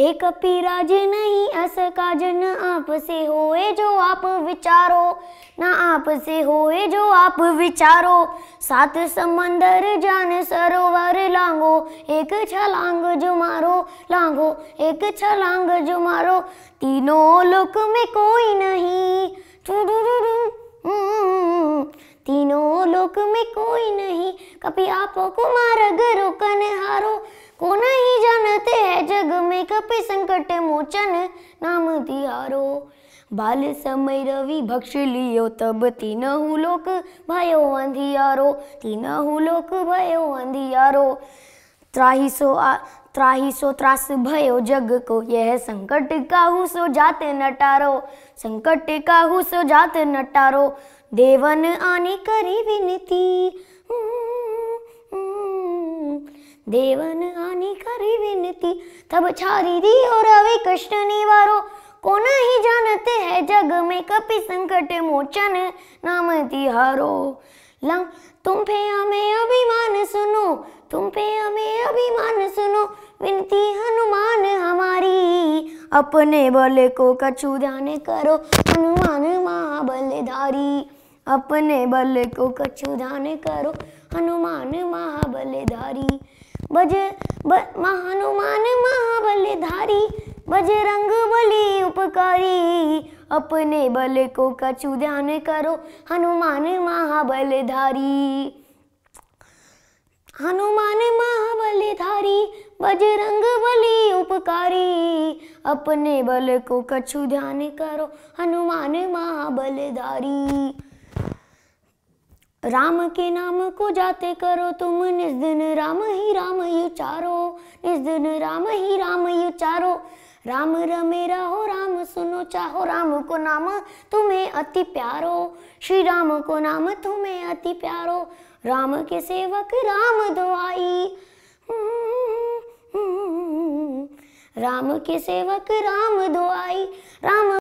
हे कपि राज नहीं अस काज न आप से होए जो आप विचारो न आप से होए जो आप विचारो सात समंदर जान सरोवर लांगो एक छलांग जो मारो लांगो एक छलांग जो मारो तीनों लोक में कोई नहीं हम्म। तीनों लोक में कोई नहीं कभी आप कुमार गुरु कनहारो को नहीं जानते हैं जग में कपि संकट मोचन नाम दियारो बाल समय रवि भक्ष लियो तब तीन हूँ लोक भयो अंधियारो तीन हूँ लोक भयो अंधियारो त्राही सो आ त्राही सो त्रास भयो जग को यह संकट काहू सो जात नटारो संकट काहू सो जात नटारो देवन आने करी विनती हम्म। देवन आनी करी विनती तब छारी दी और अवे कष्ट निवारो को ही जानते है जग में कपि संकट मोचन नाम तिहारो लम तुम पे हमें अभिमान सुनो तुम पे हमें अभिमान सुनो विनती हनुमान हमारी अपने बल को कछु ध्यान करो हनुमान महाबलधारी अपने बल को कछु ध्यान करो हनुमान महाबलधारी बज महानुमान महाबलधारी बजरंग बलि उपकारी अपने बल को कछु ध्यान करो हनुमान महाबलधारी हनुमान महाबलधारी बजरंग बली उपकारी अपने बल को कछु ध्यान करो हनुमान महाबलधारी राम के नाम को जाते करो तुम दिन राम ही राम ही उचारो दिन राम ही राम ही चारो राम रमे रहो राम सुनो चाहो राम को नाम तुम्हें अति प्यारो श्री राम को नाम तुम्हें अति प्यारो राम के सेवक राम दुआई राम के सेवक राम दुआई राम